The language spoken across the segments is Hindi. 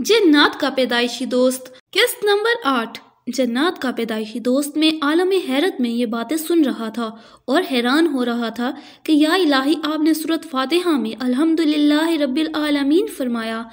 जन्नात का पैदाइशी दोस्त किस्त नंबर आठ जन्नात का पैदाइशी दोस्त में आलम हैरत में ये बातें सुन रहा था और हैरान हो रहा था कि या इलाही आपने सूरत फातिहा में अल्हम्दुलिल्लाह रब्बिल आलमीन फरमाया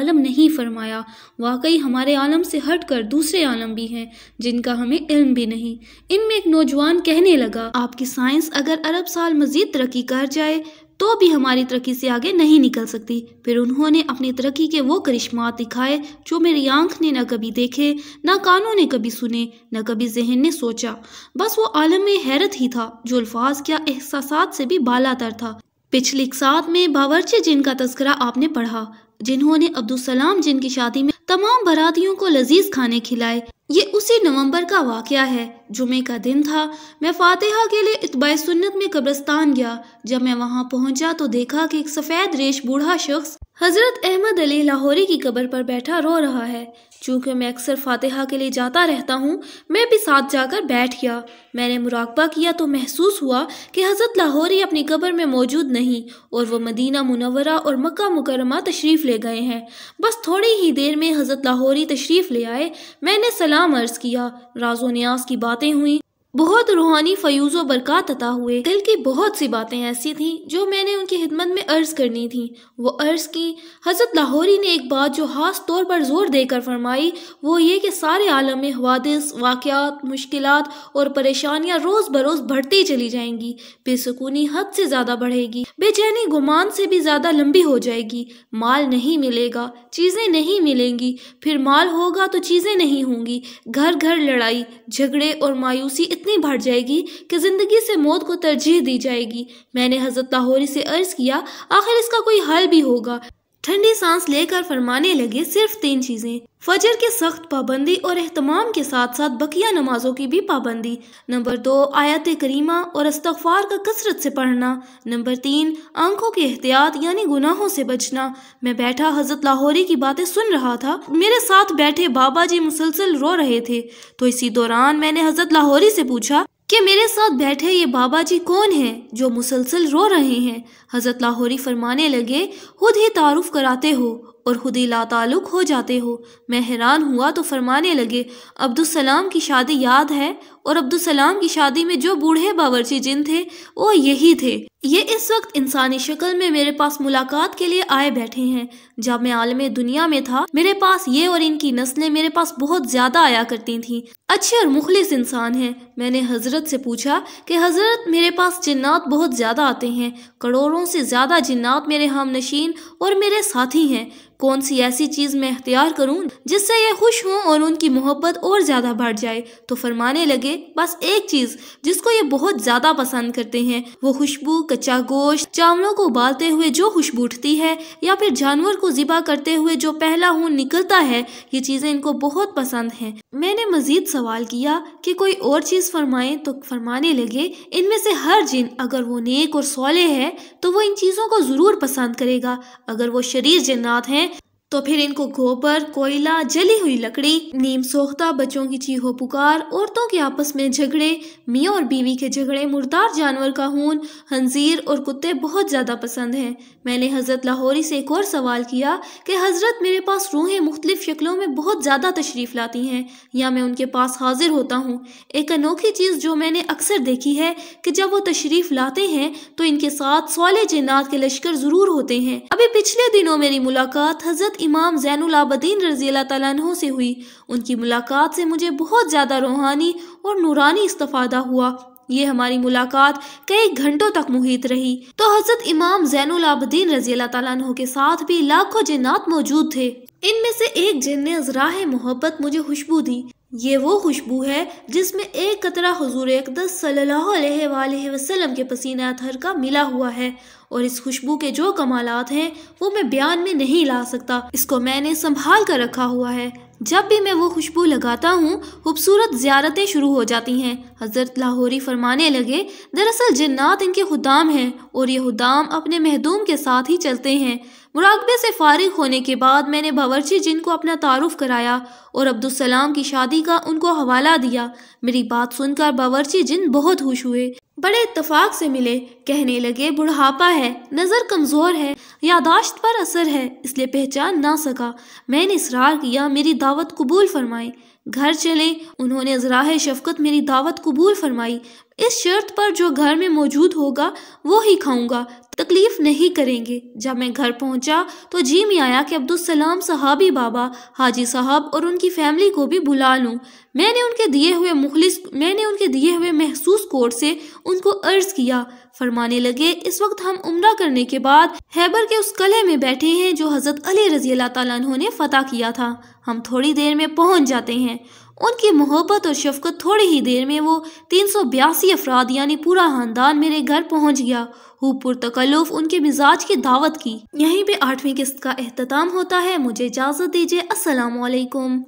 आलम नहीं फरमाया वाकई हमारे आलम से हट कर दूसरे आलम भी हैं जिनका हमें इल्म भी नहीं इनमें एक नौजवान कहने लगा आपकी साइंस अगर अरब साल मजीद तरक्की कर जाए तो भी हमारी तरक्की से आगे नहीं निकल सकती फिर उन्होंने अपनी तरक्की के वो करिश्मात दिखाए जो मेरी आंख ने न कभी देखे न कानों ने कभी सुने न कभी जहन ने सोचा बस वो आलम में हैरत ही था जो अल्फाज क्या एहसास से भी बाला तर था पिछली सात में बावर्ची का तस्करा आपने पढ़ा जिन्होंने अब्दुल सलाम जिन की शादी में तमाम बरातियों को लजीज खाने खिलाए ये उसी नवंबर का वाकया है जुमे का दिन था मैं फातिहा के लिए इतबा सुन्नत में कब्रस्तान गया जब मैं वहाँ पहुँचा तो देखा कि एक सफ़ेद रेश बूढ़ा शख्स हज़रत अहमद अली लाहौरी की कब्र पर बैठा रो रहा है चूँकि मैं अक्सर फातिहा के लिए जाता रहता हूँ मैं भी साथ जाकर बैठ गया मैंने मुराकबा किया तो महसूस हुआ कि हज़रत लाहौरी अपनी कब्र में मौजूद नहीं और वो मदीना मुनवरा और मक्का मुकरमा तशरीफ़ ले गए हैं बस थोड़ी ही देर में हज़रत लाहौरी तशरीफ़ ले आए मैंने सलाम अर्ज़ किया राजो न्याज की बातें हुई बहुत रूहानी फयूज और बरकत अता हुए दिल की बहुत सी बातें ऐसी थीं जो मैंने उनकी खिदमत में अर्ज़ करनी थी वो अर्ज़ की हज़रत लाहौरी ने एक बात जो ख़ास तौर पर ज़ोर देकर फरमाई वो ये कि सारे आलम में हवादिस वाकयात मुश्किल और परेशानियाँ रोज़ बरोज़ बढ़ती चली जाएंगी बेसकूनी हद से ज़्यादा बढ़ेगी बेचैनी गुमान से भी ज़्यादा लंबी हो जाएगी माल नहीं मिलेगा चीज़ें नहीं मिलेंगी फिर माल होगा तो चीज़ें नहीं होंगी घर घर लड़ाई झगड़े और मायूसी इतनी बढ़ जाएगी कि ज़िंदगी से मौत को तरजीह दी जाएगी मैंने हज़रत लाहौरी से अर्ज़ किया आखिर इसका कोई हल भी होगा ठंडी सांस लेकर फरमाने लगे सिर्फ तीन चीजें फजर के सख्त पाबंदी और अहतमाम के साथ साथ बकिया नमाजों की भी पाबंदी नंबर दो आयत करीमा और अस्तफार का कसरत से पढ़ना नंबर तीन आंखों के एहतियात यानी गुनाहों से बचना मैं बैठा हजरत लाहौरी की बातें सुन रहा था मेरे साथ बैठे बाबा जी मुसलसल रो रहे थे तो इसी दौरान मैंने हजरत लाहौरी से पूछा कि मेरे साथ बैठे ये बाबा जी कौन हैं जो मुसलसल रो रहे हैं हज़रत लाहौरी फरमाने लगे खुद ही तारुफ कराते हो और खुद ही लातालुक हो जाते हो मैं हैरान हुआ तो फरमाने लगे अब्दुलसलाम की शादी याद है और अब्दुलसलाम की शादी में जो बूढ़े बावरची जिन थे वो यही थे ये इस वक्त इंसानी शक्ल में मेरे पास मुलाकात के लिए आए बैठे हैं जब मैं आलम दुनिया में था मेरे पास ये और इनकी नस्लें मेरे पास बहुत ज़्यादा आया करती थीं अच्छे और मुखलिस इंसान हैं मैंने हज़रत से पूछा कि हज़रत मेरे पास जिन्नात बहुत ज़्यादा आते हैं करोड़ों से ज़्यादा जिन्नात मेरे हम नशीन और मेरे साथी हैं कौन सी ऐसी चीज़ मैं अख्तियार करूँ जिससे ये खुश हों और उनकी मोहब्बत और ज़्यादा बढ़ जाए तो फरमाने लगे करेंगे बस एक चीज़ जिसको ये बहुत ज़्यादा पसंद करते हैं वो खुशबू कच्चा गोश्त चावलों को उबालते हुए जो खुशबू उठती है या फिर जानवर को ज़िबा करते हुए जो पहला खून निकलता है ये चीज़ें इनको बहुत पसंद है मैंने मज़ीद सवाल किया कि कोई और चीज़ फरमाए तो फरमाने लगे इनमें से हर जिन अगर वो नेक और सोले है तो वो इन चीज़ों को ज़रूर पसंद करेगा अगर वो शरीर जन्नात हैं तो फिर इनको गोबर कोयला जली हुई लकड़ी नीम सोख्ता बच्चों की चीहो पुकार औरतों के आपस में झगड़े मियाँ और बीवी के झगड़े मुर्दार जानवर का खून हंजीर और कुत्ते बहुत ज़्यादा पसंद हैं मैंने हज़रत लाहौरी से एक और सवाल किया कि हज़रत मेरे पास रूहें मुख्तलिफ़ शक्लों में बहुत ज़्यादा तशरीफ़ लाती हैं या मैं उनके पास हाजिर होता हूँ एक अनोखी चीज़ जो मैंने अक्सर देखी है कि जब वो तशरीफ़ लाते हैं तो इनके साथ सोले जन्नात के लश्कर ज़रूर होते हैं अभी पिछले दिनों मेरी मुलाकात हज़रत इमाम जैनदीन आबदीन रजी तु से हुई उनकी मुलाकात से मुझे बहुत ज़्यादा रूहानी और नूरानी इस्तफ़ादा हुआ ये हमारी मुलाकात कई घंटों तक मुहित रही तो हजरत इमाम जैनुल आबदीन रजी अल्लाह के साथ भी लाखों जिन्नात मौजूद थे इनमें से एक जिन ने अजराह मोहब्बत मुझे खुशबू दी ये वो खुशबू है जिसमें एक कतरा हजूर अकदस सल्लल्लाहु अलैहि वसल्लम के पसीना अथर का मिला हुआ है और इस खुशबू के जो कमालात हैं वो मैं बयान में नहीं ला सकता इसको मैंने संभाल कर रखा हुआ है जब भी मैं वो खुशबू लगाता हूँ खूबसूरत ज्यारतें शुरू हो जाती हैं हज़रत लाहौरी फरमाने लगे दरअसल जन्नात इनके खुदाम हैं और ये खुदाम अपने महदूम के साथ ही चलते हैं मुराकबे से फारिग होने के बाद मैंने बावरची जिन को अपना तारुफ कराया और अब्दुलसलाम की शादी का उनको हवाला दिया मेरी बात सुनकर बावरची जिन बहुत खुश हुए बड़े इतफाक से मिले कहने लगे बुढ़ापा है नज़र कमज़ोर है यादाश्त पर असर है इसलिए पहचान ना सका मैंने इसरार किया मेरी दावत कबूल फरमाए घर चले उन्होंने ज़राह शफकत मेरी दावत कबूल फरमाई इस शर्त पर जो घर में मौजूद होगा वो ही खाऊंगा तकलीफ नहीं करेंगे जब मैं घर पहुंचा तो जी में आया कि अब्दुलसलाम साहबी बाबा हाजी साहब और उनकी फैमिली को भी बुला लूं मैंने उनके दिए हुए मुखलिस मैंने उनके दिए हुए महसूस कोड से उनको अर्ज किया फरमाने लगे इस वक्त हम उम्र करने के बाद हैबर के उस कले में बैठे हैं जो हज़रत अली रजी अल्लाह तला किया था हम थोड़ी देर में पहुंच जाते हैं उनकी मोहब्बत और शफकत थोड़ी ही देर में वो तीन सौ बयासी अफराद यानी पूरा खानदान मेरे घर पहुंच गया हूँ तकल्लुफ उनके मिजाज की दावत की यहीं पे आठवीं किस्त का अहतमाम होता है मुझे इजाज़त दीजिए असलकुम